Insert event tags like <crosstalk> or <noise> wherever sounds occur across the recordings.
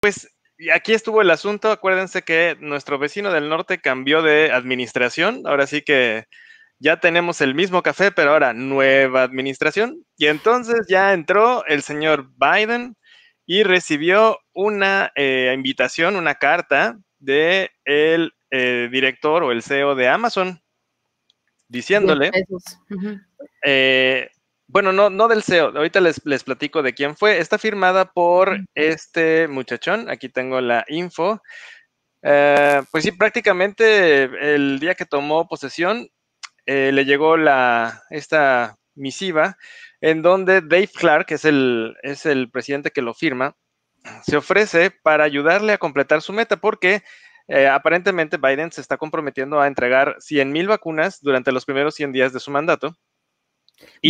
Pues aquí estuvo el asunto. Acuérdense que nuestro vecino del norte cambió de administración. Ahora sí que ya tenemos el mismo café, pero ahora nueva administración. Y entonces ya entró el señor Biden y recibió una eh, invitación, una carta de el eh, director o el CEO de Amazon diciéndole, bueno, no, no del CEO, ahorita les, les platico de quién fue. Está firmada por este muchachón, aquí tengo la info. Eh, pues sí, prácticamente el día que tomó posesión, eh, le llegó la, esta misiva en donde Dave Clark, que es el, es el presidente que lo firma, se ofrece para ayudarle a completar su meta porque eh, aparentemente Biden se está comprometiendo a entregar 100.000 vacunas durante los primeros 100 días de su mandato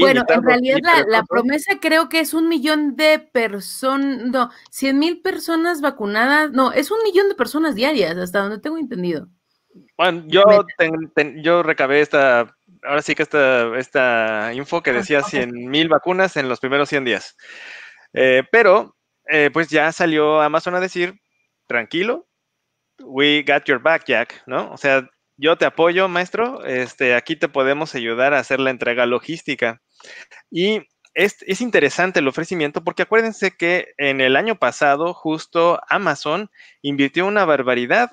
bueno, en realidad la, promesa creo que es un millón de personas, no, cien mil personas vacunadas, no, es un millón de personas diarias, hasta donde tengo entendido. Bueno, yo, recabé esta, ahora sí que esta, esta info que ah, decía 100 mil vacunas en los primeros 100 días. Eh, pero, eh, pues ya salió Amazon a decir, tranquilo, we got your back, Jack, ¿no? O sea, yo te apoyo, maestro. Este, aquí te podemos ayudar a hacer la entrega logística. Y es, interesante el ofrecimiento porque acuérdense que en el año pasado justo Amazon invirtió una barbaridad,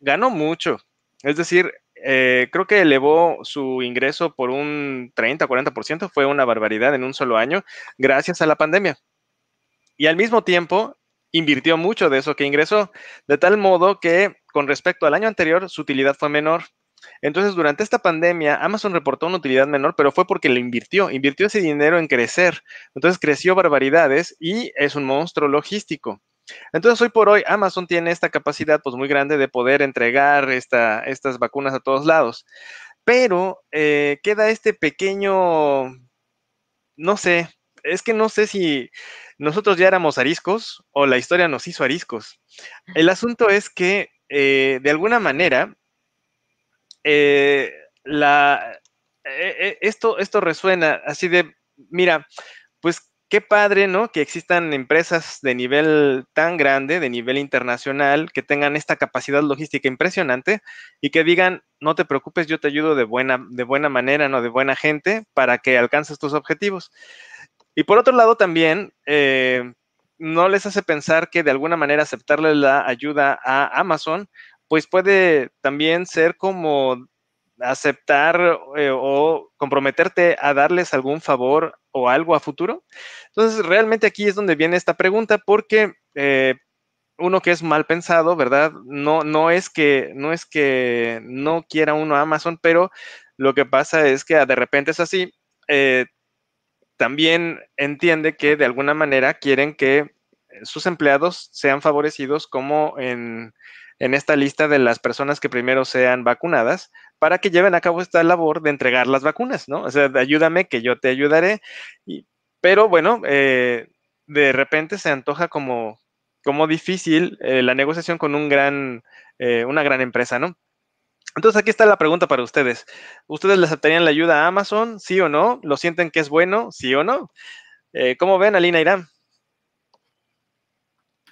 ganó mucho. Es decir, eh, creo que elevó su ingreso por un 30-40%, fue una barbaridad en un solo año gracias a la pandemia. Y al mismo tiempo invirtió mucho de eso que ingresó, de tal modo que con respecto al año anterior, su utilidad fue menor. Entonces, durante esta pandemia, Amazon reportó una utilidad menor, pero fue porque le invirtió, invirtió ese dinero en crecer. Entonces, creció barbaridades y es un monstruo logístico. Entonces, hoy por hoy, Amazon tiene esta capacidad pues, muy grande de poder entregar estas vacunas a todos lados. Pero eh, queda este pequeño, no sé, es que no sé si nosotros ya éramos ariscos o la historia nos hizo ariscos. El asunto es que eh, de alguna manera, eh, eh, esto, esto resuena así de, mira, pues qué padre, ¿no? Que existan empresas de nivel tan grande, de nivel internacional, que tengan esta capacidad logística impresionante y que digan, no te preocupes, yo te ayudo de buena, de buena manera, ¿no? De buena gente para que alcances tus objetivos. Y por otro lado también, no les hace pensar que de alguna manera aceptarle la ayuda a Amazon, pues puede también ser como aceptar eh, o comprometerte a darles algún favor o algo a futuro? Entonces, realmente aquí es donde viene esta pregunta, porque eh, uno que es mal pensado, ¿verdad? No, no es que, no es que no quiera uno a Amazon, pero lo que pasa es que ah, de repente es así. Eh, también entiende que de alguna manera quieren que sus empleados sean favorecidos como en, esta lista de las personas que primero sean vacunadas para que lleven a cabo esta labor de entregar las vacunas, ¿no? O sea, ayúdame que yo te ayudaré. pero bueno, eh, de repente se antoja como, como difícil eh, la negociación con un gran, eh, una gran empresa, ¿no? Entonces aquí está la pregunta para ustedes. ¿Ustedes le aceptarían la ayuda a Amazon? ¿Sí o no? ¿Lo sienten que es bueno? ¿Sí o no? Eh, ¿Cómo ven, Alina Irán?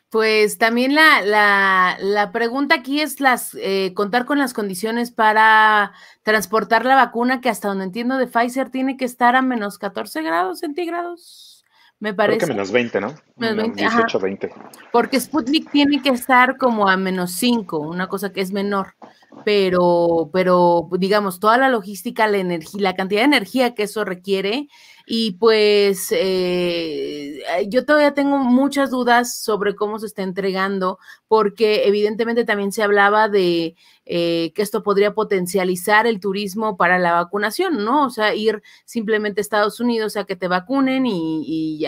Pues también la, la, pregunta aquí es las eh, contar con las condiciones para transportar la vacuna que hasta donde entiendo de Pfizer tiene que estar a menos 14 grados centígrados, me parece. Creo menos 20, ¿no? Menos 20, Porque Sputnik tiene que estar como a menos 5, una cosa que es menor pero, pero digamos, toda la logística, la energía, la cantidad de energía que eso requiere. Y pues eh, yo todavía tengo muchas dudas sobre cómo se está entregando, porque evidentemente también se hablaba de eh, que esto podría potencializar el turismo para la vacunación, ¿no? O sea, ir simplemente a Estados Unidos a que te vacunen y,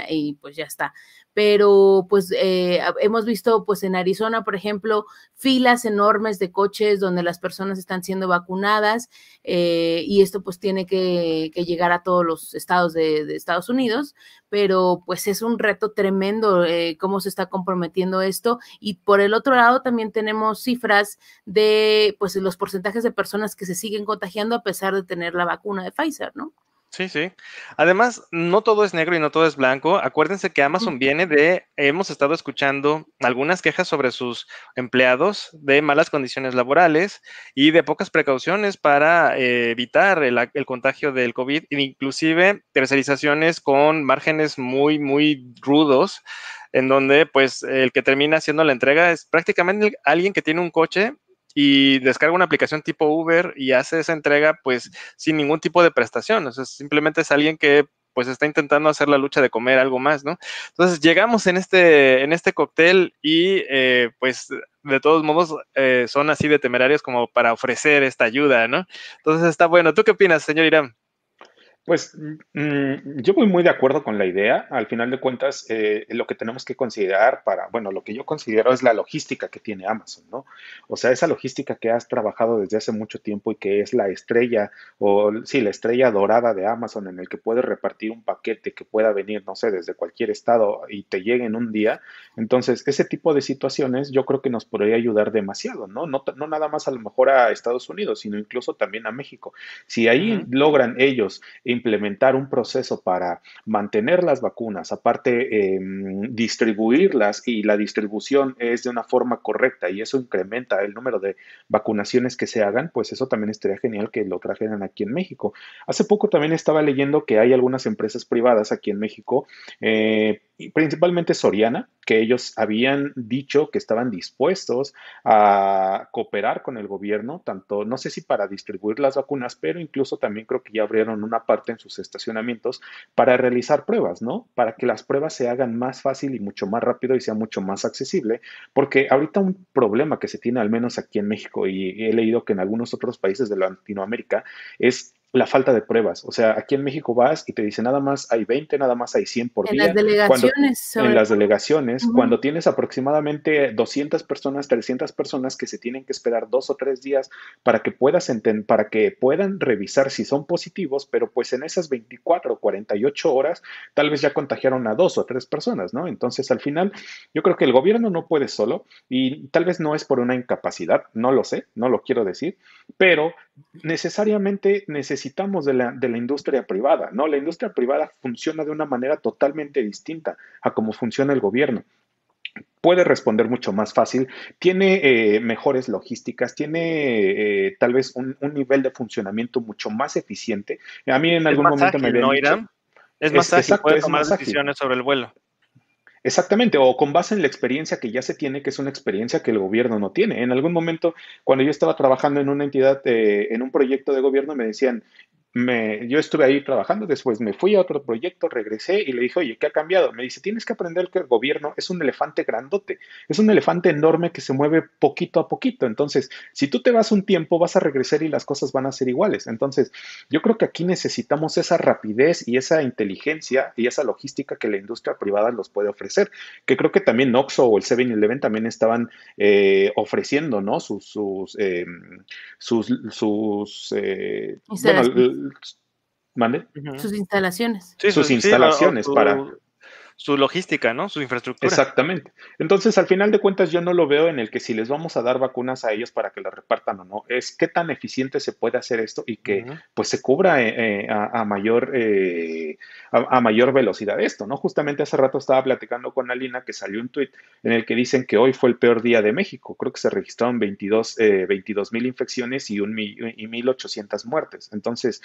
y pues ya está pero pues eh, hemos visto pues en Arizona, por ejemplo, filas enormes de coches donde las personas están siendo vacunadas eh, y esto pues tiene que, llegar a todos los estados de, Estados Unidos, pero pues es un reto tremendo eh, cómo se está comprometiendo esto y por el otro lado también tenemos cifras de pues los porcentajes de personas que se siguen contagiando a pesar de tener la vacuna de Pfizer, ¿no? Sí, sí. Además, no todo es negro y no todo es blanco. Acuérdense que Amazon viene de, hemos estado escuchando algunas quejas sobre sus empleados de malas condiciones laborales y de pocas precauciones para eh, evitar el, contagio del COVID, inclusive tercerizaciones con márgenes muy, muy rudos, en donde pues el que termina haciendo la entrega es prácticamente alguien que tiene un coche y descarga una aplicación tipo Uber y hace esa entrega pues sin ningún tipo de prestación. O sea, simplemente es alguien que pues está intentando hacer la lucha de comer algo más, ¿no? Entonces llegamos en este, en este cóctel y eh, pues de todos modos eh, son así de temerarios como para ofrecer esta ayuda, ¿no? Entonces está bueno. ¿Tú qué opinas, señor Irán? Pues mm, yo voy muy de acuerdo con la idea. Al final de cuentas, eh, lo que tenemos que considerar para, bueno, lo que yo considero es la logística que tiene Amazon, ¿no? O sea, esa logística que has trabajado desde hace mucho tiempo y que es la estrella, o sí, la estrella dorada de Amazon en el que puedes repartir un paquete que pueda venir, no sé, desde cualquier estado y te llegue en un día. Entonces, ese tipo de situaciones yo creo que nos podría ayudar demasiado, ¿no? No, nada más a lo mejor a Estados Unidos, sino incluso también a México. Si ahí logran ellos implementar un proceso para mantener las vacunas, aparte em, distribuirlas y la distribución es de una forma correcta y eso incrementa el número de vacunaciones que se hagan, pues eso también estaría genial que lo trajeran aquí en México. Hace poco también estaba leyendo que hay algunas empresas privadas aquí en México eh, principalmente Soriana, que ellos habían dicho que estaban dispuestos a cooperar con el gobierno, tanto, no sé si para distribuir las vacunas, pero incluso también creo que ya abrieron una parte en sus estacionamientos para realizar pruebas, ¿no? Para que las pruebas se hagan más fácil y mucho más rápido y sea mucho más accesible, porque ahorita un problema que se tiene al menos aquí en México y he leído que en algunos otros países de Latinoamérica es la falta de pruebas. O sea, aquí en México vas y te dicen nada más hay 20, nada más hay 100 por en Las delegaciones. en las delegaciones, cuando tienes aproximadamente 200 personas, 300 personas que se tienen que esperar dos o tres días para que, puedas para que puedan revisar si son positivos, pero pues en esas 24 o 48 horas tal vez ya contagiaron a dos o tres personas, ¿no? Entonces al final yo creo que el gobierno no puede solo y tal vez no es por una incapacidad, no lo sé, no lo quiero decir, pero necesariamente necesitamos necesitamos de la, industria privada, ¿no? La industria privada funciona de una manera totalmente distinta a cómo funciona el gobierno. Puede responder mucho más fácil, tiene eh, mejores logísticas, tiene eh, tal vez un, nivel de funcionamiento mucho más eficiente. A mí en algún momento me es más es, ágil, exacto, tomar decisiones sobre el vuelo. Exactamente, o con base en la experiencia que ya se tiene, que es una experiencia que el gobierno no tiene. En algún momento, cuando yo estaba trabajando en una entidad, eh, en un proyecto de gobierno, me decían, yo estuve ahí trabajando, después me fui a otro proyecto, regresé y le dije, oye, ¿qué ha cambiado? Me dice, tienes que aprender que el gobierno es un elefante grandote, es un elefante enorme que se mueve poquito a poquito. Entonces, si tú te vas un tiempo, vas a regresar y las cosas van a ser iguales. Entonces, yo creo que aquí necesitamos esa rapidez y esa inteligencia y esa logística que la industria privada los puede ofrecer, que creo que también Noxo o el 7-Eleven también estaban eh, ofreciendo, ¿no? Sus, sus, em, sus, eh, ¿Mande? Sus instalaciones. sus, instalaciones para su logística, ¿no? Su infraestructura. Exactamente. Entonces, al final de cuentas, yo no lo veo en el que si les vamos a dar vacunas a ellos para que las repartan o no. Es qué tan eficiente se puede hacer esto y que pues se cubra eh, eh, a, mayor eh, a, mayor velocidad esto, ¿no? Justamente hace rato estaba platicando con Alina que salió un tuit en el que dicen que hoy fue el peor día de México. Creo que se registraron 22 mil infecciones y, un, y 1.800 muertes. Entonces,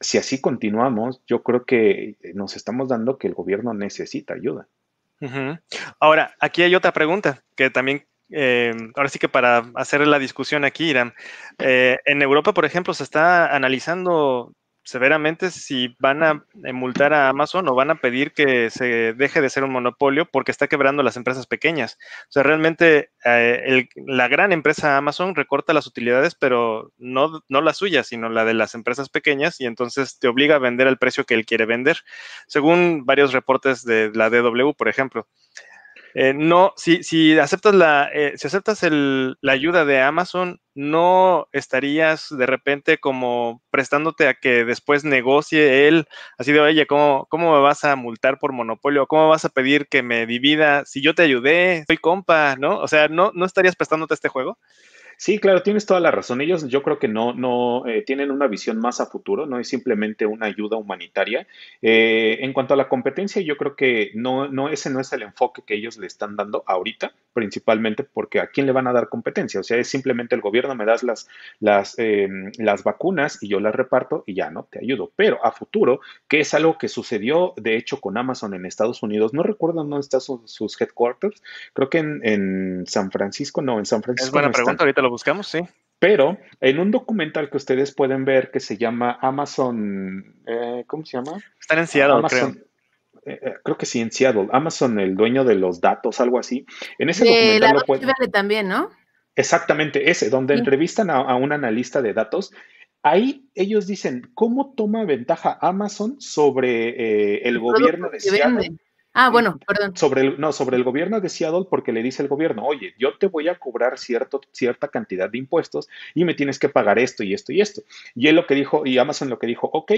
si así continuamos, yo creo que eh, nos estamos dando que el gobierno necesita ayuda. Ahora, aquí hay otra pregunta que también, eh, ahora sí que para hacer la discusión aquí, Irán, eh, en Europa, por ejemplo, se está analizando severamente si van a multar a Amazon o van a pedir que se deje de ser un monopolio porque está quebrando las empresas pequeñas. O sea, realmente eh, la gran empresa Amazon recorta las utilidades, pero no, no la suya, sino la de las empresas pequeñas y entonces te obliga a vender al precio que él quiere vender, según varios reportes de la DW, por ejemplo. Eh, no, si, si aceptas la, eh, si aceptas el, la ayuda de Amazon, no estarías de repente como prestándote a que después negocie él, así de, oye, ¿cómo, cómo me vas a multar por monopolio? ¿Cómo vas a pedir que me divida? Si yo te ayudé, soy compa, ¿no? O sea, no, no estarías prestándote a este juego. Sí, claro, tienes toda la razón. Ellos yo creo que no, no eh, tienen una visión más a futuro, no es simplemente una ayuda humanitaria. Eh, en cuanto a la competencia, yo creo que no, no, ese no es el enfoque que ellos le están dando ahorita, principalmente porque a quién le van a dar competencia. O sea, es simplemente el gobierno me das las, las, eh, las vacunas y yo las reparto y ya no te ayudo. Pero a futuro, que es algo que sucedió de hecho con Amazon en Estados Unidos, no recuerdo dónde están sus headquarters, creo que en, San Francisco, no, en San Francisco. Es buena pregunta, ahorita lo buscamos, sí. Pero en un documental que ustedes pueden ver que se llama Amazon, eh, ¿cómo se llama? Están en Seattle, creo. Eh, eh, creo que sí, en Seattle. Amazon, el dueño de los datos, algo así. En ese documental lo también, ¿no? Exactamente, ese, donde entrevistan a, un analista de datos. Ahí ellos dicen, ¿cómo toma ventaja Amazon sobre eh, el, gobierno de Seattle? Ah, bueno, perdón. Sobre el, no, sobre el gobierno de Seattle porque le dice el gobierno, oye, yo te voy a cobrar cierto, cierta cantidad de impuestos y me tienes que pagar esto y esto y esto. Y él lo que dijo, y Amazon lo que dijo, ok,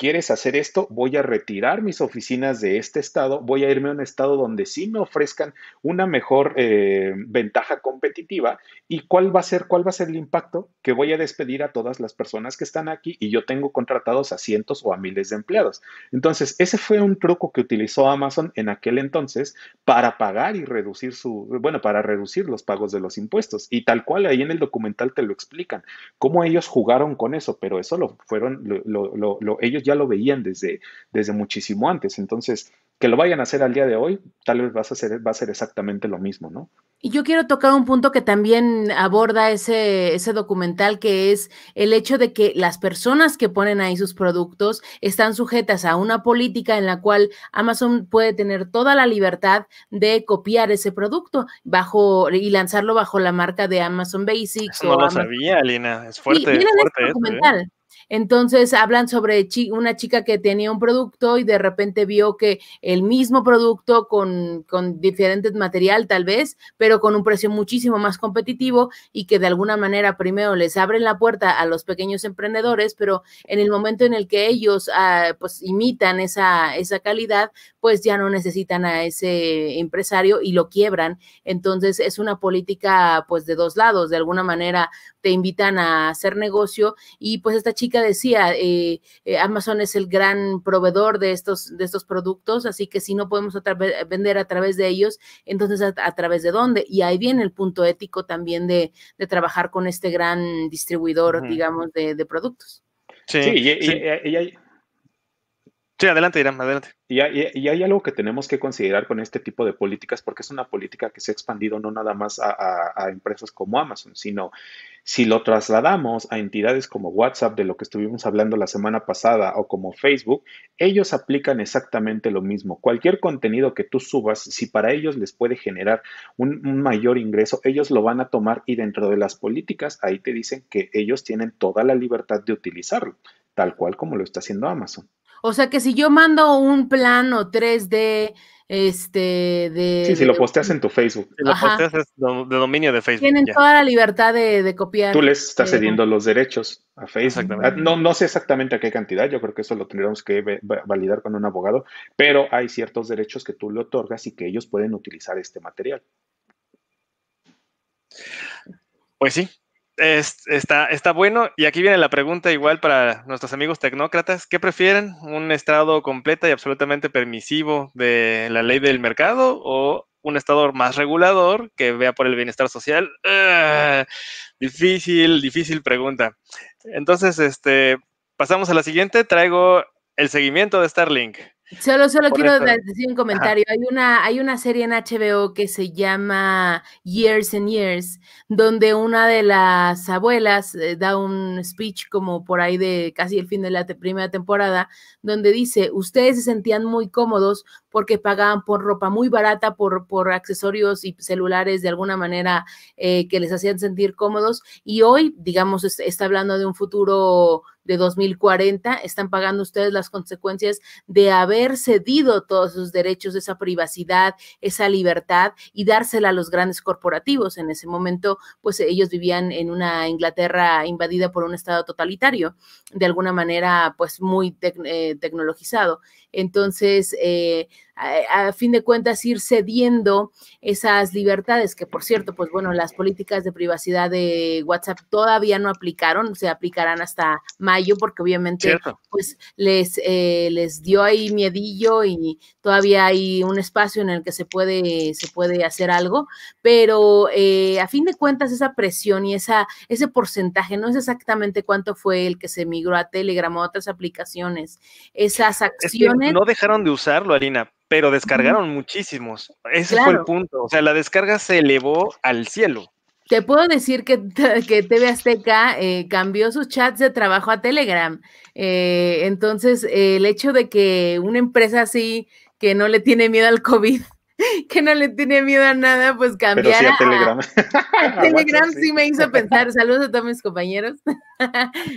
¿quieres hacer esto? Voy a retirar mis oficinas de este estado, voy a irme a un estado donde sí me ofrezcan una mejor eh, ventaja competitiva. ¿Y cuál va a ser, cuál va a ser el impacto? Que voy a despedir a todas las personas que están aquí y yo tengo contratados a cientos o a miles de empleados. Entonces, ese fue un truco que utilizó Amazon en aquel entonces para pagar y reducir su, bueno, para reducir los pagos de los impuestos. Y tal cual ahí en el documental te lo explican, cómo ellos jugaron con eso, pero eso lo fueron, lo, lo ellos ya ya lo veían desde, desde muchísimo antes. Entonces, que lo vayan a hacer al día de hoy, tal vez vas a va a ser exactamente lo mismo, ¿no? Y yo quiero tocar un punto que también aborda ese, ese documental, que es el hecho de que las personas que ponen ahí sus productos están sujetas a una política en la cual Amazon puede tener toda la libertad de copiar ese producto bajo y lanzarlo bajo la marca de Amazon Basics. no lo sabía, Lina. Es fuerte. este ¿eh? documental. Entonces hablan sobre una chica que tenía un producto y de repente vio que el mismo producto con, con diferentes material tal vez, pero con un precio muchísimo más competitivo y que de alguna manera primero les abren la puerta a los pequeños emprendedores, pero en el momento en el que ellos ah, pues imitan esa, esa calidad, pues ya no necesitan a ese empresario y lo quiebran. Entonces es una política pues de dos lados, de alguna manera te invitan a hacer negocio y pues esta chica decía, eh, eh, Amazon es el gran proveedor de estos, de estos productos, así que si no podemos vender a través de ellos, entonces a, través de dónde. Y ahí viene el punto ético también de, trabajar con este gran distribuidor, digamos, de, productos. Sí, y, hay, Sí, adelante, Irán, adelante. Y hay, algo que tenemos que considerar con este tipo de políticas, porque es una política que se ha expandido no nada más a, empresas como Amazon, sino si lo trasladamos a entidades como WhatsApp, de lo que estuvimos hablando la semana pasada, o como Facebook, ellos aplican exactamente lo mismo. Cualquier contenido que tú subas, si para ellos les puede generar un mayor ingreso, ellos lo van a tomar y dentro de las políticas ahí te dicen que ellos tienen toda la libertad de utilizarlo, tal cual como lo está haciendo Amazon. O sea que si yo mando un plano 3D, este, de... Sí, si lo posteas en tu Facebook. Si lo posteas de dominio de Facebook. Tienen toda la libertad de, copiar. Tú les estás eh, cediendo los derechos a Facebook. Ah, no, no sé exactamente a qué cantidad, yo creo que eso lo tendríamos que validar con un abogado, pero hay ciertos derechos que tú le otorgas y que ellos pueden utilizar este material. Pues sí, está, está bueno. Y aquí viene la pregunta igual para nuestros amigos tecnócratas. ¿Qué prefieren? ¿Un Estado completa y absolutamente permisivo de la ley del mercado o un Estado más regulador que vea por el bienestar social? Ah, difícil, difícil pregunta. Entonces, este, pasamos a la siguiente. Traigo el seguimiento de Starlink. Solo, solo quiero decir un comentario. Hay una, hay una serie en HBO que se llama Years and Years, donde una de las abuelas eh, da un speech como por ahí de casi el fin de la primera temporada, donde dice, ustedes se sentían muy cómodos porque pagaban por ropa muy barata, por, por accesorios y celulares de alguna manera eh, que les hacían sentir cómodos. Y hoy, digamos, está hablando de un futuro de 2040. Están pagando ustedes las consecuencias de haber cedido todos sus derechos, esa privacidad, esa libertad y dársela a los grandes corporativos. En ese momento, pues ellos vivían en una Inglaterra invadida por un Estado totalitario, de alguna manera, pues muy eh, tecnologizado. Entonces, eh, a, fin de cuentas ir cediendo esas libertades, que por cierto, pues bueno, las políticas de privacidad de WhatsApp todavía no aplicaron, se aplicarán hasta mayo, porque obviamente pues les, eh, les dio ahí miedillo y todavía hay un espacio en el que se puede, se puede hacer algo, pero eh, a fin de cuentas esa presión y esa, ese porcentaje, no es exactamente cuánto fue el que se migró a Telegram o a otras aplicaciones, esas acciones. no dejaron de usarlo, Harina, pero descargaron muchísimos. Ese fue el punto. O sea, la descarga se elevó al cielo. Te puedo decir que, que TV Azteca eh, cambió sus chats de trabajo a Telegram. Eh, entonces, eh, el hecho de que una empresa así, que no le tiene miedo al COVID, <laughs> que no le tiene miedo a nada, pues cambiara. a Telegram. <laughs> <laughs> A, Telegram sí. me hizo pensar, saludos a todos mis compañeros,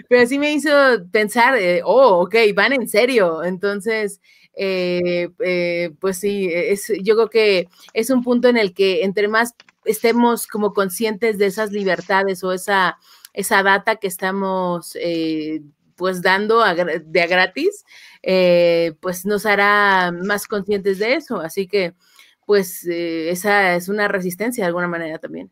pero sí me hizo pensar, oh, ok, van en serio. Entonces, eh, eh, pues sí, e, es, yo creo que es un punto en el que entre más estemos como conscientes de esas libertades o esa, esa data que estamos eh, pues dando de a gratis, pues nos hará más conscientes de eso. Así que pues esa es una resistencia de alguna manera también.